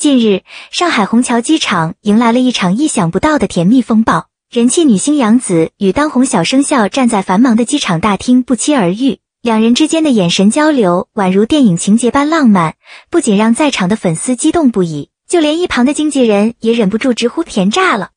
近日，上海虹桥机场迎来了一场意想不到的甜蜜风暴。人气女星杨紫与当红小生肖站在繁忙的机场大厅不期而遇，两人之间的眼神交流宛如电影情节般浪漫，不仅让在场的粉丝激动不已，就连一旁的经纪人也忍不住直呼甜炸了。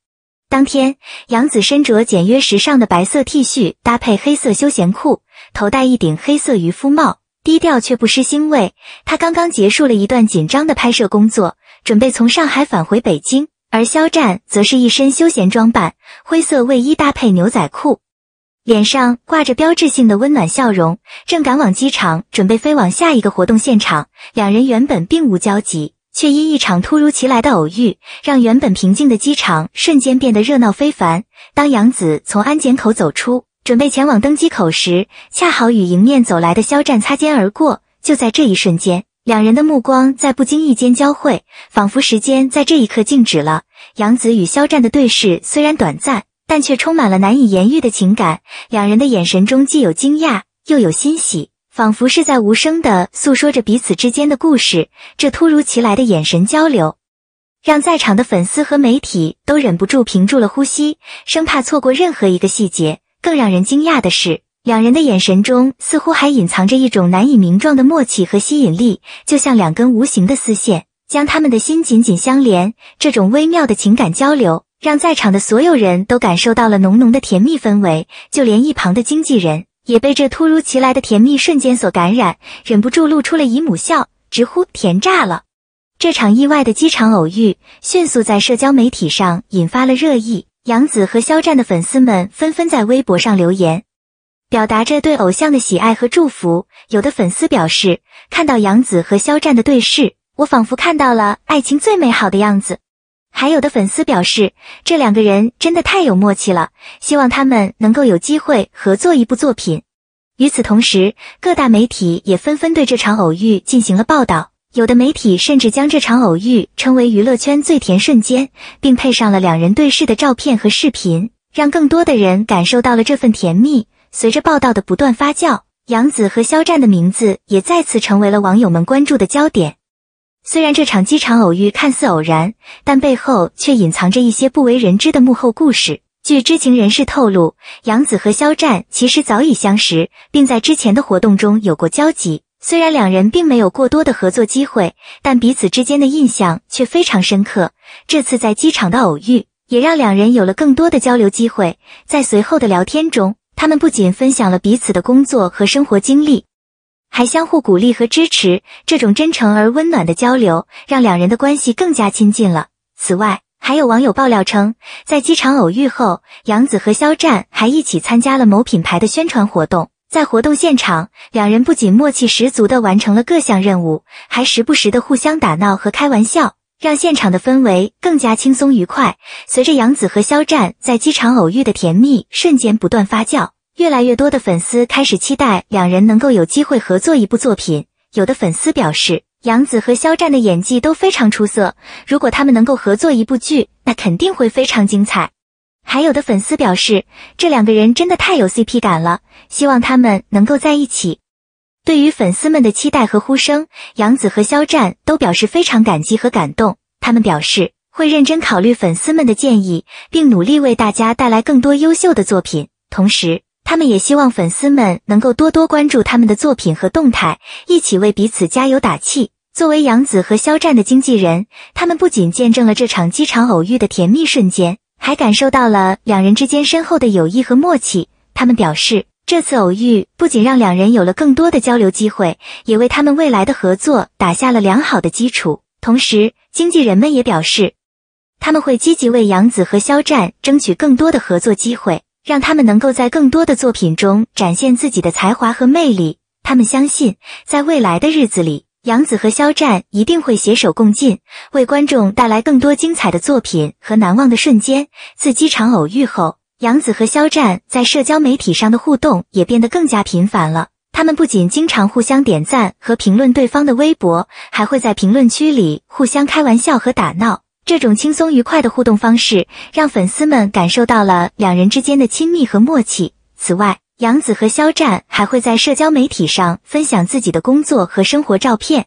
当天，杨紫身着简约时尚的白色 T 恤，搭配黑色休闲裤，头戴一顶黑色渔夫帽，低调却不失欣慰。她刚刚结束了一段紧张的拍摄工作。准备从上海返回北京，而肖战则是一身休闲装扮，灰色卫衣搭配牛仔裤，脸上挂着标志性的温暖笑容，正赶往机场准备飞往下一个活动现场。两人原本并无交集，却因一场突如其来的偶遇，让原本平静的机场瞬间变得热闹非凡。当杨紫从安检口走出，准备前往登机口时，恰好与迎面走来的肖战擦肩而过。就在这一瞬间。两人的目光在不经意间交汇，仿佛时间在这一刻静止了。杨紫与肖战的对视虽然短暂，但却充满了难以言喻的情感。两人的眼神中既有惊讶，又有欣喜，仿佛是在无声地诉说着彼此之间的故事。这突如其来的眼神交流，让在场的粉丝和媒体都忍不住屏住了呼吸，生怕错过任何一个细节。更让人惊讶的是，两人的眼神中似乎还隐藏着一种难以名状的默契和吸引力，就像两根无形的丝线将他们的心紧紧相连。这种微妙的情感交流，让在场的所有人都感受到了浓浓的甜蜜氛围。就连一旁的经纪人也被这突如其来的甜蜜瞬间所感染，忍不住露出了姨母笑，直呼甜炸了。这场意外的机场偶遇迅速在社交媒体上引发了热议，杨子和肖战的粉丝们纷纷在微博上留言。表达着对偶像的喜爱和祝福。有的粉丝表示，看到杨紫和肖战的对视，我仿佛看到了爱情最美好的样子。还有的粉丝表示，这两个人真的太有默契了，希望他们能够有机会合作一部作品。与此同时，各大媒体也纷纷对这场偶遇进行了报道。有的媒体甚至将这场偶遇称为娱乐圈最甜瞬间，并配上了两人对视的照片和视频，让更多的人感受到了这份甜蜜。随着报道的不断发酵，杨子和肖战的名字也再次成为了网友们关注的焦点。虽然这场机场偶遇看似偶然，但背后却隐藏着一些不为人知的幕后故事。据知情人士透露，杨子和肖战其实早已相识，并在之前的活动中有过交集。虽然两人并没有过多的合作机会，但彼此之间的印象却非常深刻。这次在机场的偶遇，也让两人有了更多的交流机会。在随后的聊天中，他们不仅分享了彼此的工作和生活经历，还相互鼓励和支持。这种真诚而温暖的交流，让两人的关系更加亲近了。此外，还有网友爆料称，在机场偶遇后，杨子和肖战还一起参加了某品牌的宣传活动。在活动现场，两人不仅默契十足地完成了各项任务，还时不时地互相打闹和开玩笑。让现场的氛围更加轻松愉快。随着杨紫和肖战在机场偶遇的甜蜜瞬间不断发酵，越来越多的粉丝开始期待两人能够有机会合作一部作品。有的粉丝表示，杨紫和肖战的演技都非常出色，如果他们能够合作一部剧，那肯定会非常精彩。还有的粉丝表示，这两个人真的太有 CP 感了，希望他们能够在一起。对于粉丝们的期待和呼声，杨紫和肖战都表示非常感激和感动。他们表示会认真考虑粉丝们的建议，并努力为大家带来更多优秀的作品。同时，他们也希望粉丝们能够多多关注他们的作品和动态，一起为彼此加油打气。作为杨紫和肖战的经纪人，他们不仅见证了这场机场偶遇的甜蜜瞬间，还感受到了两人之间深厚的友谊和默契。他们表示。这次偶遇不仅让两人有了更多的交流机会，也为他们未来的合作打下了良好的基础。同时，经纪人们也表示，他们会积极为杨子和肖战争取更多的合作机会，让他们能够在更多的作品中展现自己的才华和魅力。他们相信，在未来的日子里，杨子和肖战一定会携手共进，为观众带来更多精彩的作品和难忘的瞬间。自机场偶遇后，杨子和肖战在社交媒体上的互动也变得更加频繁了。他们不仅经常互相点赞和评论对方的微博，还会在评论区里互相开玩笑和打闹。这种轻松愉快的互动方式，让粉丝们感受到了两人之间的亲密和默契。此外，杨子和肖战还会在社交媒体上分享自己的工作和生活照片，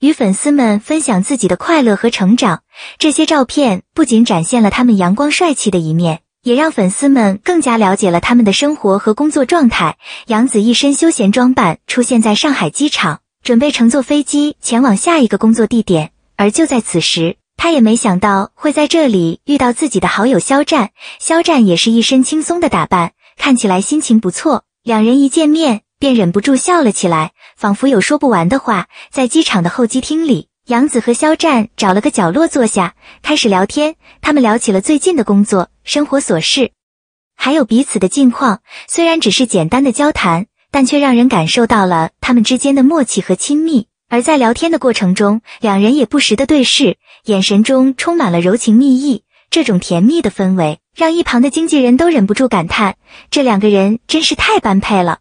与粉丝们分享自己的快乐和成长。这些照片不仅展现了他们阳光帅气的一面。也让粉丝们更加了解了他们的生活和工作状态。杨子一身休闲装扮出现在上海机场，准备乘坐飞机前往下一个工作地点。而就在此时，他也没想到会在这里遇到自己的好友肖战。肖战也是一身轻松的打扮，看起来心情不错。两人一见面便忍不住笑了起来，仿佛有说不完的话。在机场的候机厅里。杨子和肖战找了个角落坐下，开始聊天。他们聊起了最近的工作、生活琐事，还有彼此的近况。虽然只是简单的交谈，但却让人感受到了他们之间的默契和亲密。而在聊天的过程中，两人也不时的对视，眼神中充满了柔情蜜意。这种甜蜜的氛围，让一旁的经纪人都忍不住感叹：这两个人真是太般配了。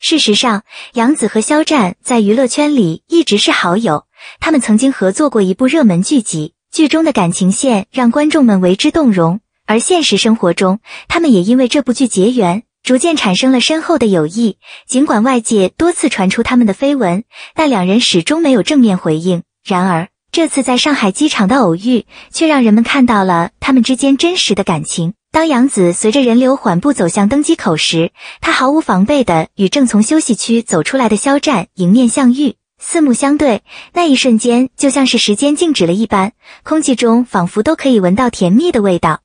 事实上，杨子和肖战在娱乐圈里一直是好友。他们曾经合作过一部热门剧集，剧中的感情线让观众们为之动容。而现实生活中，他们也因为这部剧结缘，逐渐产生了深厚的友谊。尽管外界多次传出他们的绯闻，但两人始终没有正面回应。然而，这次在上海机场的偶遇，却让人们看到了他们之间真实的感情。当杨子随着人流缓步走向登机口时，他毫无防备地与正从休息区走出来的肖战迎面相遇。四目相对，那一瞬间就像是时间静止了一般，空气中仿佛都可以闻到甜蜜的味道。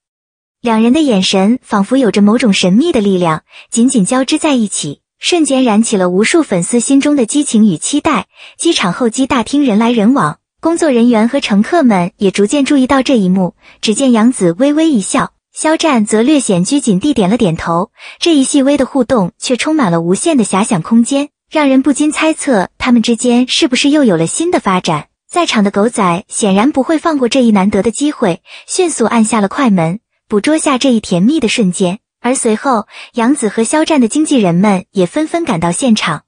两人的眼神仿佛有着某种神秘的力量，紧紧交织在一起，瞬间燃起了无数粉丝心中的激情与期待。机场候机大厅人来人往，工作人员和乘客们也逐渐注意到这一幕。只见杨子微微一笑，肖战则略显拘谨地点了点头。这一细微的互动却充满了无限的遐想空间。让人不禁猜测，他们之间是不是又有了新的发展？在场的狗仔显然不会放过这一难得的机会，迅速按下了快门，捕捉下这一甜蜜的瞬间。而随后，杨子和肖战的经纪人们也纷纷赶到现场，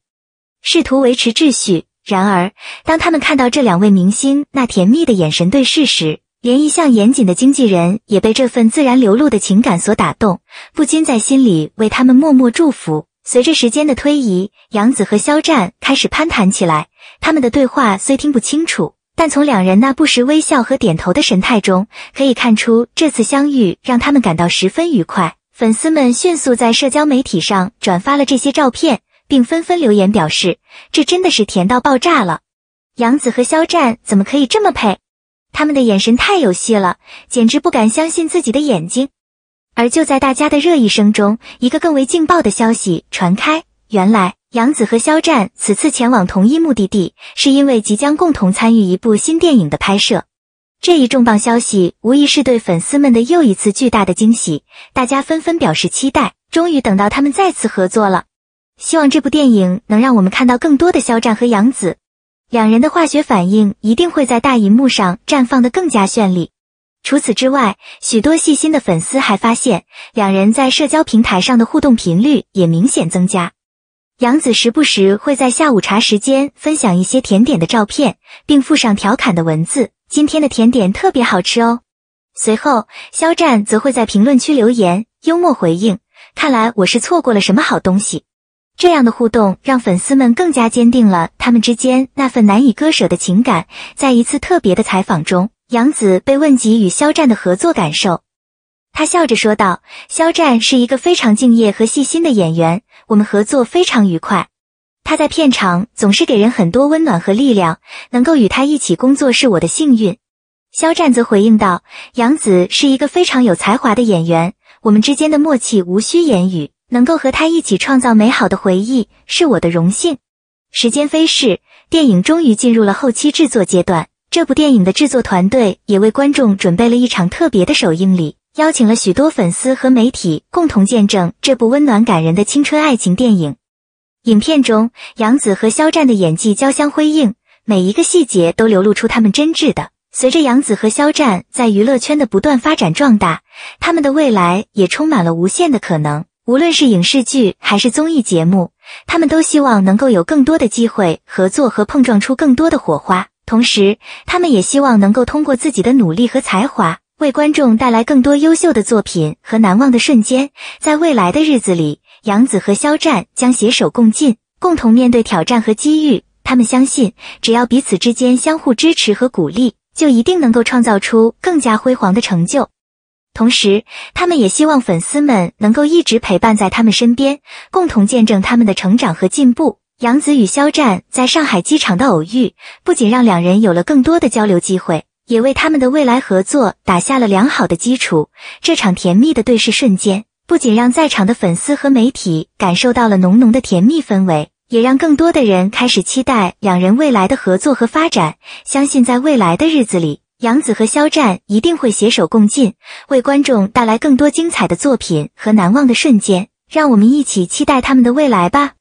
试图维持秩序。然而，当他们看到这两位明星那甜蜜的眼神对视时，连一向严谨的经纪人也被这份自然流露的情感所打动，不禁在心里为他们默默祝福。随着时间的推移，杨子和肖战开始攀谈起来。他们的对话虽听不清楚，但从两人那不时微笑和点头的神态中，可以看出这次相遇让他们感到十分愉快。粉丝们迅速在社交媒体上转发了这些照片，并纷纷留言表示：“这真的是甜到爆炸了！杨子和肖战怎么可以这么配？他们的眼神太有戏了，简直不敢相信自己的眼睛。”而就在大家的热议声中，一个更为劲爆的消息传开：原来杨紫和肖战此次前往同一目的地，是因为即将共同参与一部新电影的拍摄。这一重磅消息无疑是对粉丝们的又一次巨大的惊喜，大家纷纷表示期待，终于等到他们再次合作了。希望这部电影能让我们看到更多的肖战和杨紫，两人的化学反应一定会在大银幕上绽放得更加绚丽。除此之外，许多细心的粉丝还发现，两人在社交平台上的互动频率也明显增加。杨子时不时会在下午茶时间分享一些甜点的照片，并附上调侃的文字：“今天的甜点特别好吃哦。”随后，肖战则会在评论区留言，幽默回应：“看来我是错过了什么好东西。”这样的互动让粉丝们更加坚定了他们之间那份难以割舍的情感。在一次特别的采访中。杨子被问及与肖战的合作感受，他笑着说道：“肖战是一个非常敬业和细心的演员，我们合作非常愉快。他在片场总是给人很多温暖和力量，能够与他一起工作是我的幸运。”肖战则回应道：“杨子是一个非常有才华的演员，我们之间的默契无需言语，能够和他一起创造美好的回忆是我的荣幸。”时间飞逝，电影终于进入了后期制作阶段。这部电影的制作团队也为观众准备了一场特别的首映礼，邀请了许多粉丝和媒体共同见证这部温暖感人的青春爱情电影。影片中，杨紫和肖战的演技交相辉映，每一个细节都流露出他们真挚的。随着杨紫和肖战在娱乐圈的不断发展壮大，他们的未来也充满了无限的可能。无论是影视剧还是综艺节目，他们都希望能够有更多的机会合作和碰撞出更多的火花。同时，他们也希望能够通过自己的努力和才华，为观众带来更多优秀的作品和难忘的瞬间。在未来的日子里，杨子和肖战将携手共进，共同面对挑战和机遇。他们相信，只要彼此之间相互支持和鼓励，就一定能够创造出更加辉煌的成就。同时，他们也希望粉丝们能够一直陪伴在他们身边，共同见证他们的成长和进步。杨子与肖战在上海机场的偶遇，不仅让两人有了更多的交流机会，也为他们的未来合作打下了良好的基础。这场甜蜜的对视瞬间，不仅让在场的粉丝和媒体感受到了浓浓的甜蜜氛围，也让更多的人开始期待两人未来的合作和发展。相信在未来的日子里，杨子和肖战一定会携手共进，为观众带来更多精彩的作品和难忘的瞬间。让我们一起期待他们的未来吧！